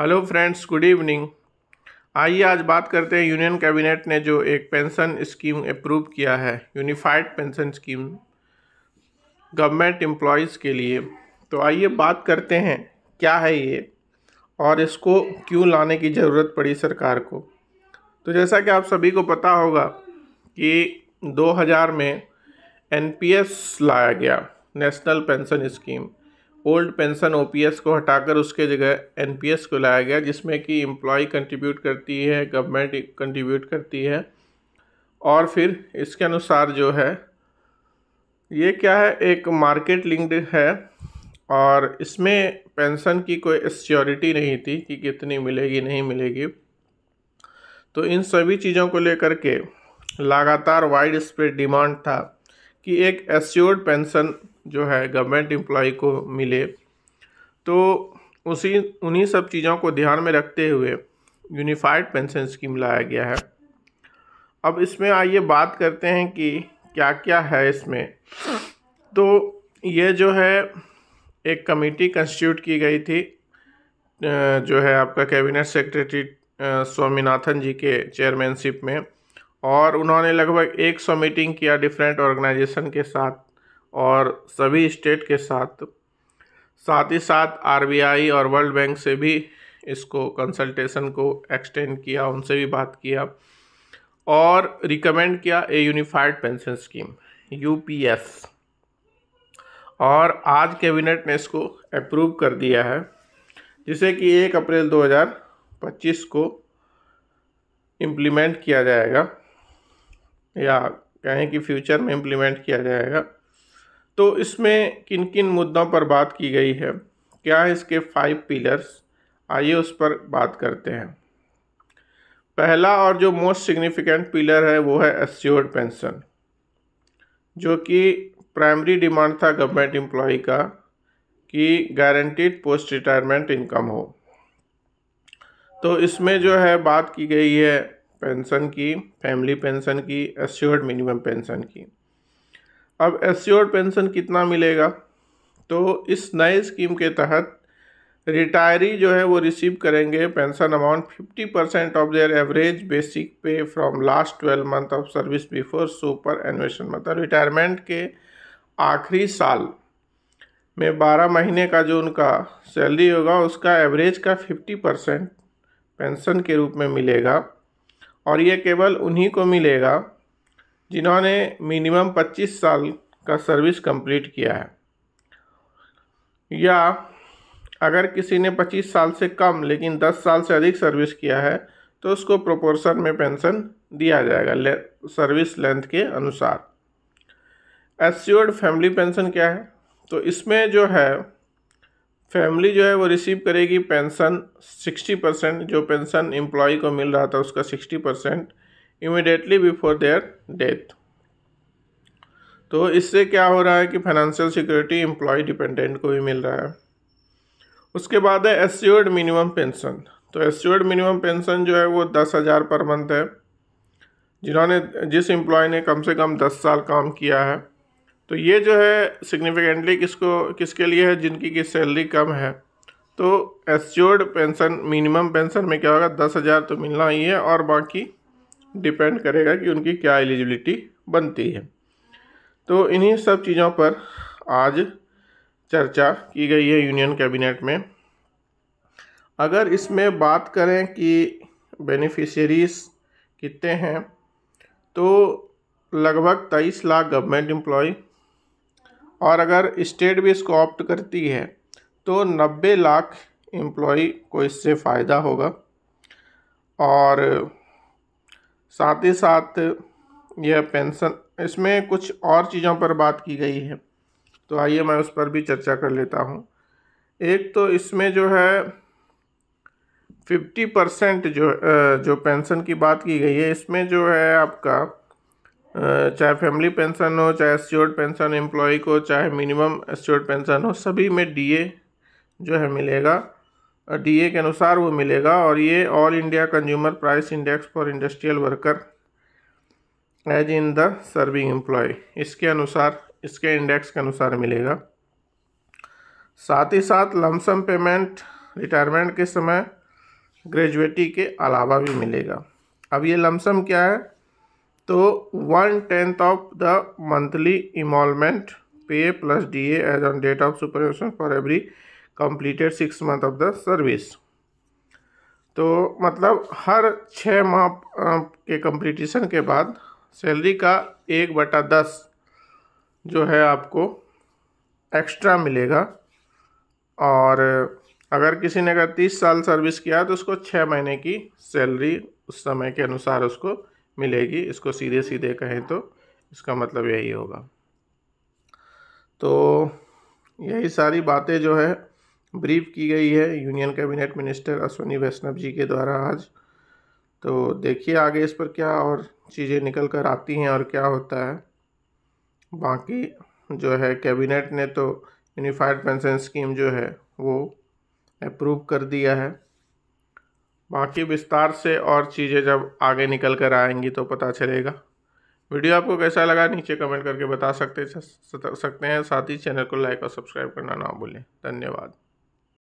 hello friends good evening आइए आज बात करते हैं यूनियन कैबिनेट ने जो एक पेंशन स्कीम अप्रूव किया है unified pension scheme government employees के लिए तो आइए बात करते हैं क्या है ये और इसको क्यों लाने की ज़रूरत पड़ी सरकार को तो जैसा कि आप सभी को पता होगा कि 2000 में एनपीएस लाया गया national pension scheme old pension OPS को हटाकर उसके जगह एनपीएस को लाया गया जिसमें कि एम्प्लॉय कंट्रीब्यूट करती है गवर्नमेंट कंट्रीब्यूट करती है और फिर इसके अनुसार जो है ये क्या है एक मार्केट लिंक्ड है और इसमें पेंशन की कोई एश्योरिटी नहीं थी कि कितनी मिलेगी नहीं मिलेगी तो इन सभी चीज़ों को लेकर के लगातार वाइड स्प्रेड डिमांड था कि एक एश्योर्ड पेंशन जो है गवर्नमेंट एम्प्लॉय को मिले तो उसी उन्हीं सब चीज़ों को ध्यान में रखते हुए यूनिफाइड पेंशन स्कीम लाया गया है अब इसमें आइए बात करते हैं कि क्या क्या है इसमें तो ये जो है एक कमेटी कंस्टिट्यूट की गई थी जो है आपका कैबिनेट सेक्रेटरी स्वामीनाथन जी के चेयरमैनशिप में और उन्होंने लगभग एक सौ मीटिंग किया डिफरेंट ऑर्गेनाइजेशन के साथ और सभी स्टेट के साथ साथ ही साथ आरबीआई और वर्ल्ड बैंक से भी इसको कंसल्टेशन को एक्सटेंड किया उनसे भी बात किया और रिकमेंड किया a unified pension scheme UPS और आज कैबिनेट ने इसको अप्रूव कर दिया है जिसे कि एक अप्रैल 2025 को इम्प्लीमेंट किया जाएगा या कहें कि फ्यूचर में इम्प्लीमेंट किया जाएगा तो इसमें किन किन मुद्दों पर बात की गई है क्या इसके फाइव पिलर्स आइए उस पर बात करते हैं पहला और जो मोस्ट सिग्निफिकेंट पिलर है वो है एस्योर्ड पेंशन जो कि प्राइमरी डिमांड था गवर्नमेंट एम्प्लॉय का कि गारंटीड पोस्ट रिटायरमेंट इनकम हो तो इसमें जो है बात की गई है पेंशन की फैमिली पेंशन की एस्योर्ड मिनिमम पेंशन की अब एश्योर्ड पेंशन कितना मिलेगा तो इस नए स्कीम के तहत रिटायरी जो है वो रिसीव करेंगे pension amount fifty percent of their average basic pay from last twelve month of service before superannuation मतलब रिटायरमेंट के आखिरी साल में बारह महीने का जो उनका सैलरी होगा उसका एवरेज का फिफ्टी परसेंट पेंशन के रूप में मिलेगा और ये केवल उन्हीं को मिलेगा जिन्होंने मिनिमम 25 साल का सर्विस कंप्लीट किया है या अगर किसी ने 25 साल से कम लेकिन 10 साल से अधिक सर्विस किया है तो उसको प्रोपोर्शन में पेंशन दिया जाएगा ले, सर्विस लेंथ के अनुसार एस्योर्ड फैमिली पेंशन क्या है तो इसमें जो है फैमिली जो है वो रिसीव करेगी पेंशन सिक्सटी परसेंट जो पेंशन एम्प्लॉय को मिल रहा था उसका sixty percent immediately before their death तो इससे क्या हो रहा है कि फाइनेंशियल सिक्योरिटी एम्प्लॉय डिपेंडेंट को भी मिल रहा है उसके बाद है एस्योर्ड मिनिमम पेंशन तो एस्योर्ड मिनिमम पेंशन जो है वो दस हज़ार पर मंथ है जिन्होंने जिस एम्प्लॉय ने कम से कम दस साल काम किया है तो ये जो है सिग्निफिकेंटली किसको किसके लिए है जिनकी की सैलरी कम है तो एस्योर्ड पेंशन मिनिमम पेंशन में क्या होगा दस हज़ार तो मिलना ही है और बाकी डिपेंड करेगा कि उनकी क्या एलिजिबिलिटी बनती है तो इन्हीं सब चीज़ों पर आज चर्चा की गई है यूनियन कैबिनेट में अगर इसमें बात करें कि बेनिफिशरीज कितने हैं तो लगभग तेईस लाख गवर्नमेंट एम्प्लॉय और अगर स्टेट भी इसको ऑप्ट करती है तो नब्बे लाख एम्प्लॉय को इससे फ़ायदा होगा और साथ ही साथ यह पेंशन इसमें कुछ और चीज़ों पर बात की गई है तो आइए मैं उस पर भी चर्चा कर लेता हूँ एक तो इसमें जो है फिफ्टी परसेंट जो जो पेंशन की बात की गई है इसमें जो है आपका चाहे फैमिली पेंशन हो चाहे एस्योर्ड पेंशन एम्प्लॉय को चाहे मिनिमम एस्योर्ड पेंशन हो सभी में डीए जो है मिलेगा डीए के अनुसार वो मिलेगा और ये all India consumer price index for industrial worker as in the serving employee इसके अनुसार इसके इंडेक्स के अनुसार मिलेगा साथ ही साथ लमसम पेमेंट रिटायरमेंट के समय ग्रेजुएटी के अलावा भी मिलेगा अब ये लमसम क्या है तो one tenth of the monthly emolument pay plus D A on date of superannuation for every completed six month of the service तो मतलब हर छः माह के कंप्लीटिशन के बाद सैलरी का एक बटा दस जो है आपको एक्स्ट्रा मिलेगा और अगर किसी ने अगर तीस साल सर्विस किया तो उसको छः महीने की सैलरी उस समय के अनुसार उसको मिलेगी इसको सीधे सीधे कहें तो इसका मतलब यही होगा तो यही सारी बातें जो है ब्रीफ की गई है union cabinet minister Ashwini Vaishnaw ji के द्वारा आज तो देखिए आगे इस पर क्या और चीज़ें निकल कर आती हैं और क्या होता है बाकी जो है कैबिनेट ने तो यूनिफाइड पेंशन स्कीम जो है वो अप्रूव कर दिया है बाकी विस्तार से और चीज़ें जब आगे निकल कर आएंगी तो पता चलेगा वीडियो आपको कैसा लगा नीचे कमेंट करके बता सकते सकते हैं साथ ही चैनल को लाइक और सब्सक्राइब करना ना भूलें धन्यवाद